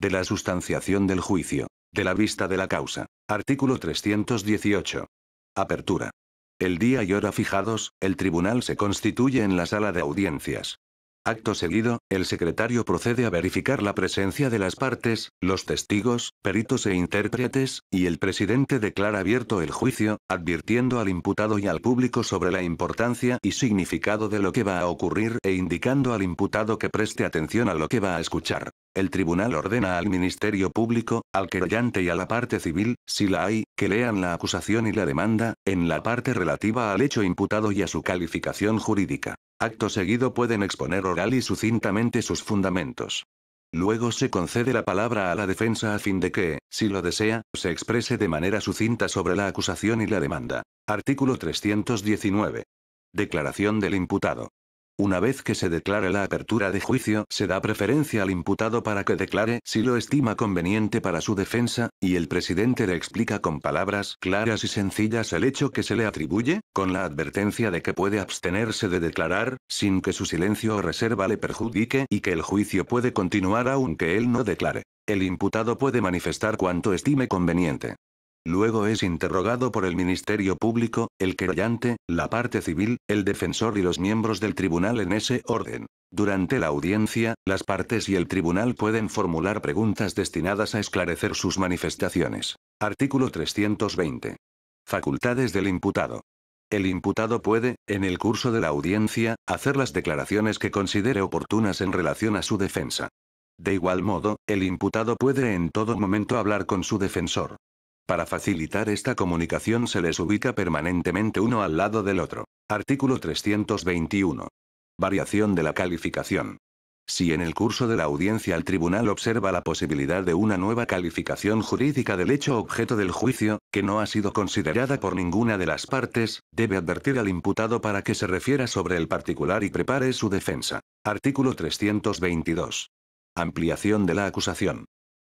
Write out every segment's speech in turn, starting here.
de la sustanciación del juicio, de la vista de la causa. Artículo 318. Apertura. El día y hora fijados, el tribunal se constituye en la sala de audiencias. Acto seguido, el secretario procede a verificar la presencia de las partes, los testigos, peritos e intérpretes, y el presidente declara abierto el juicio, advirtiendo al imputado y al público sobre la importancia y significado de lo que va a ocurrir e indicando al imputado que preste atención a lo que va a escuchar. El tribunal ordena al Ministerio Público, al querellante y a la parte civil, si la hay, que lean la acusación y la demanda, en la parte relativa al hecho imputado y a su calificación jurídica. Acto seguido pueden exponer oral y sucintamente sus fundamentos. Luego se concede la palabra a la defensa a fin de que, si lo desea, se exprese de manera sucinta sobre la acusación y la demanda. Artículo 319. Declaración del imputado. Una vez que se declare la apertura de juicio, se da preferencia al imputado para que declare si lo estima conveniente para su defensa, y el presidente le explica con palabras claras y sencillas el hecho que se le atribuye, con la advertencia de que puede abstenerse de declarar, sin que su silencio o reserva le perjudique y que el juicio puede continuar aunque él no declare. El imputado puede manifestar cuanto estime conveniente. Luego es interrogado por el Ministerio Público, el querellante, la parte civil, el defensor y los miembros del tribunal en ese orden. Durante la audiencia, las partes y el tribunal pueden formular preguntas destinadas a esclarecer sus manifestaciones. Artículo 320. Facultades del imputado. El imputado puede, en el curso de la audiencia, hacer las declaraciones que considere oportunas en relación a su defensa. De igual modo, el imputado puede en todo momento hablar con su defensor. Para facilitar esta comunicación se les ubica permanentemente uno al lado del otro. Artículo 321. Variación de la calificación. Si en el curso de la audiencia el tribunal observa la posibilidad de una nueva calificación jurídica del hecho objeto del juicio, que no ha sido considerada por ninguna de las partes, debe advertir al imputado para que se refiera sobre el particular y prepare su defensa. Artículo 322. Ampliación de la acusación.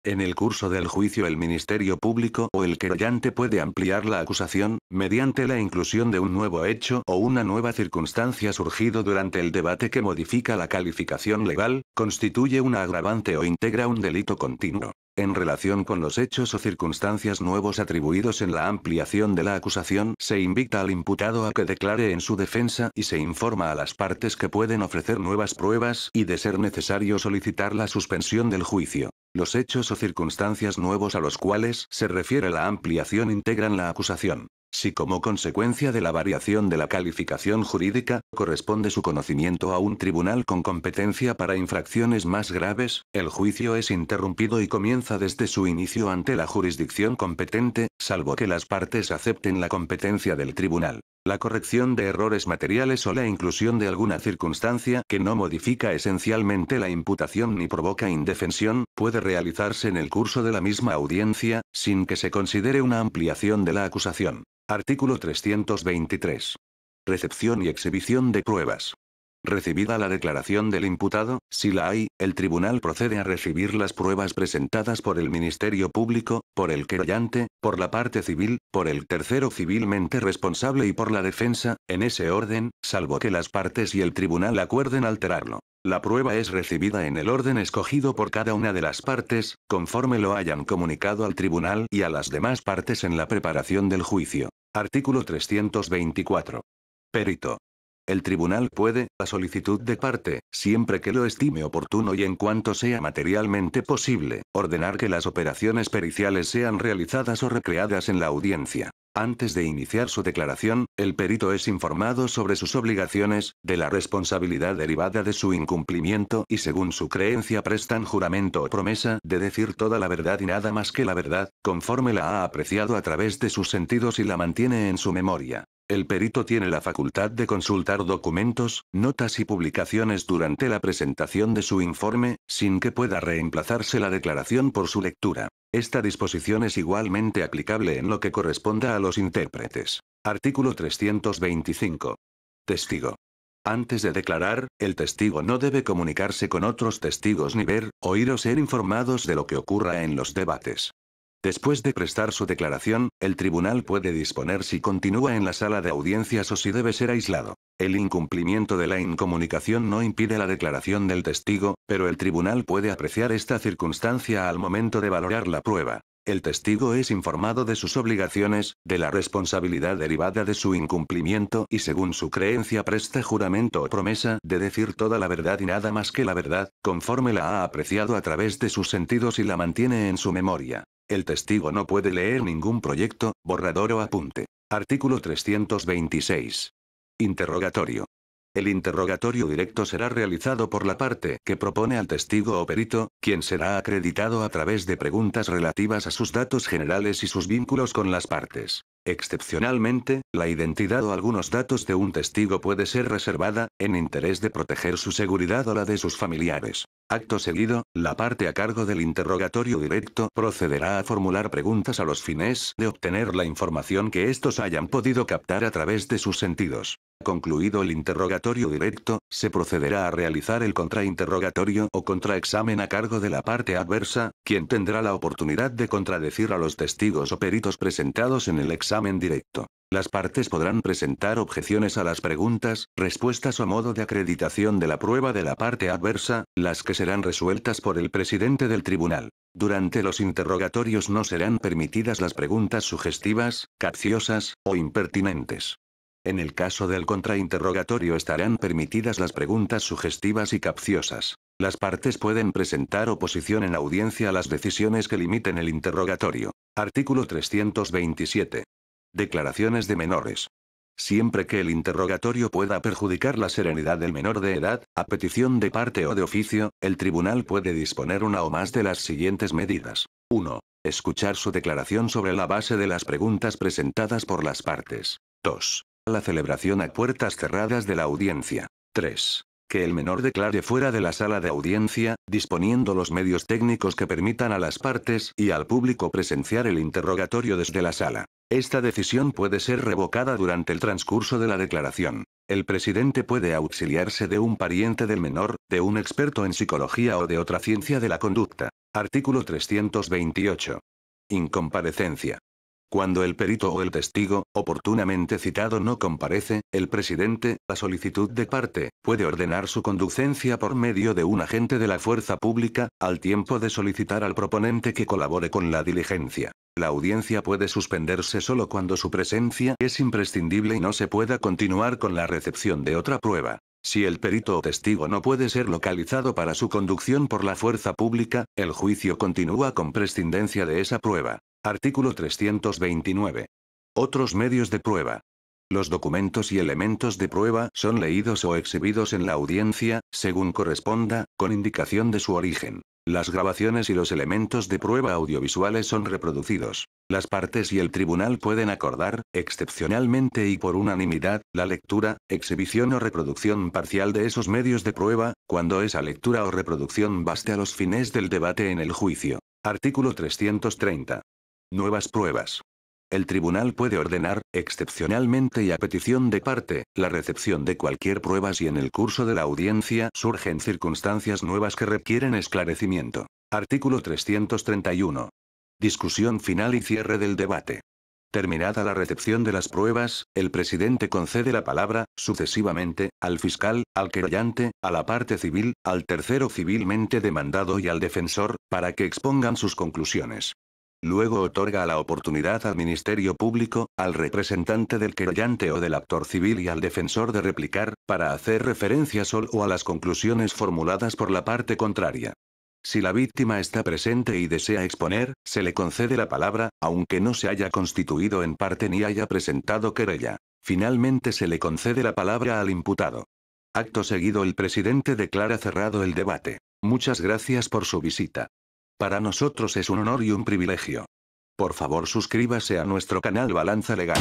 En el curso del juicio el Ministerio Público o el querellante puede ampliar la acusación, mediante la inclusión de un nuevo hecho o una nueva circunstancia surgido durante el debate que modifica la calificación legal, constituye un agravante o integra un delito continuo. En relación con los hechos o circunstancias nuevos atribuidos en la ampliación de la acusación, se invita al imputado a que declare en su defensa y se informa a las partes que pueden ofrecer nuevas pruebas y de ser necesario solicitar la suspensión del juicio. Los hechos o circunstancias nuevos a los cuales se refiere la ampliación integran la acusación. Si como consecuencia de la variación de la calificación jurídica, corresponde su conocimiento a un tribunal con competencia para infracciones más graves, el juicio es interrumpido y comienza desde su inicio ante la jurisdicción competente, salvo que las partes acepten la competencia del tribunal. La corrección de errores materiales o la inclusión de alguna circunstancia que no modifica esencialmente la imputación ni provoca indefensión, puede realizarse en el curso de la misma audiencia, sin que se considere una ampliación de la acusación. Artículo 323. Recepción y exhibición de pruebas. Recibida la declaración del imputado, si la hay, el tribunal procede a recibir las pruebas presentadas por el Ministerio Público, por el querellante, por la parte civil, por el tercero civilmente responsable y por la defensa, en ese orden, salvo que las partes y el tribunal acuerden alterarlo. La prueba es recibida en el orden escogido por cada una de las partes, conforme lo hayan comunicado al tribunal y a las demás partes en la preparación del juicio. Artículo 324. Perito. El tribunal puede, a solicitud de parte, siempre que lo estime oportuno y en cuanto sea materialmente posible, ordenar que las operaciones periciales sean realizadas o recreadas en la audiencia. Antes de iniciar su declaración, el perito es informado sobre sus obligaciones, de la responsabilidad derivada de su incumplimiento y según su creencia prestan juramento o promesa de decir toda la verdad y nada más que la verdad, conforme la ha apreciado a través de sus sentidos y la mantiene en su memoria. El perito tiene la facultad de consultar documentos, notas y publicaciones durante la presentación de su informe, sin que pueda reemplazarse la declaración por su lectura. Esta disposición es igualmente aplicable en lo que corresponda a los intérpretes. Artículo 325. Testigo. Antes de declarar, el testigo no debe comunicarse con otros testigos ni ver, oír o ser informados de lo que ocurra en los debates. Después de prestar su declaración, el tribunal puede disponer si continúa en la sala de audiencias o si debe ser aislado. El incumplimiento de la incomunicación no impide la declaración del testigo, pero el tribunal puede apreciar esta circunstancia al momento de valorar la prueba. El testigo es informado de sus obligaciones, de la responsabilidad derivada de su incumplimiento y según su creencia presta juramento o promesa de decir toda la verdad y nada más que la verdad, conforme la ha apreciado a través de sus sentidos y la mantiene en su memoria. El testigo no puede leer ningún proyecto, borrador o apunte. Artículo 326. Interrogatorio. El interrogatorio directo será realizado por la parte que propone al testigo o perito, quien será acreditado a través de preguntas relativas a sus datos generales y sus vínculos con las partes. Excepcionalmente, la identidad o algunos datos de un testigo puede ser reservada, en interés de proteger su seguridad o la de sus familiares. Acto seguido, la parte a cargo del interrogatorio directo procederá a formular preguntas a los fines de obtener la información que estos hayan podido captar a través de sus sentidos. Concluido el interrogatorio directo, se procederá a realizar el contrainterrogatorio o contraexamen a cargo de la parte adversa, quien tendrá la oportunidad de contradecir a los testigos o peritos presentados en el examen examen directo. Las partes podrán presentar objeciones a las preguntas, respuestas o modo de acreditación de la prueba de la parte adversa, las que serán resueltas por el presidente del tribunal. Durante los interrogatorios no serán permitidas las preguntas sugestivas, capciosas o impertinentes. En el caso del contrainterrogatorio estarán permitidas las preguntas sugestivas y capciosas. Las partes pueden presentar oposición en audiencia a las decisiones que limiten el interrogatorio. Artículo 327. Declaraciones de menores. Siempre que el interrogatorio pueda perjudicar la serenidad del menor de edad, a petición de parte o de oficio, el tribunal puede disponer una o más de las siguientes medidas. 1. Escuchar su declaración sobre la base de las preguntas presentadas por las partes. 2. La celebración a puertas cerradas de la audiencia. 3 que el menor declare fuera de la sala de audiencia, disponiendo los medios técnicos que permitan a las partes y al público presenciar el interrogatorio desde la sala. Esta decisión puede ser revocada durante el transcurso de la declaración. El presidente puede auxiliarse de un pariente del menor, de un experto en psicología o de otra ciencia de la conducta. Artículo 328. Incomparecencia. Cuando el perito o el testigo, oportunamente citado, no comparece, el presidente, a solicitud de parte, puede ordenar su conducencia por medio de un agente de la fuerza pública, al tiempo de solicitar al proponente que colabore con la diligencia. La audiencia puede suspenderse solo cuando su presencia es imprescindible y no se pueda continuar con la recepción de otra prueba. Si el perito o testigo no puede ser localizado para su conducción por la fuerza pública, el juicio continúa con prescindencia de esa prueba. Artículo 329. Otros medios de prueba. Los documentos y elementos de prueba son leídos o exhibidos en la audiencia, según corresponda, con indicación de su origen. Las grabaciones y los elementos de prueba audiovisuales son reproducidos. Las partes y el tribunal pueden acordar, excepcionalmente y por unanimidad, la lectura, exhibición o reproducción parcial de esos medios de prueba, cuando esa lectura o reproducción baste a los fines del debate en el juicio. Artículo 330. Nuevas pruebas. El tribunal puede ordenar, excepcionalmente y a petición de parte, la recepción de cualquier prueba si en el curso de la audiencia surgen circunstancias nuevas que requieren esclarecimiento. Artículo 331. Discusión final y cierre del debate. Terminada la recepción de las pruebas, el presidente concede la palabra, sucesivamente, al fiscal, al querellante, a la parte civil, al tercero civilmente demandado y al defensor, para que expongan sus conclusiones. Luego otorga la oportunidad al Ministerio Público, al representante del querellante o del actor civil y al defensor de replicar, para hacer referencia solo a las conclusiones formuladas por la parte contraria. Si la víctima está presente y desea exponer, se le concede la palabra, aunque no se haya constituido en parte ni haya presentado querella. Finalmente se le concede la palabra al imputado. Acto seguido el presidente declara cerrado el debate. Muchas gracias por su visita. Para nosotros es un honor y un privilegio. Por favor suscríbase a nuestro canal Balanza Legal.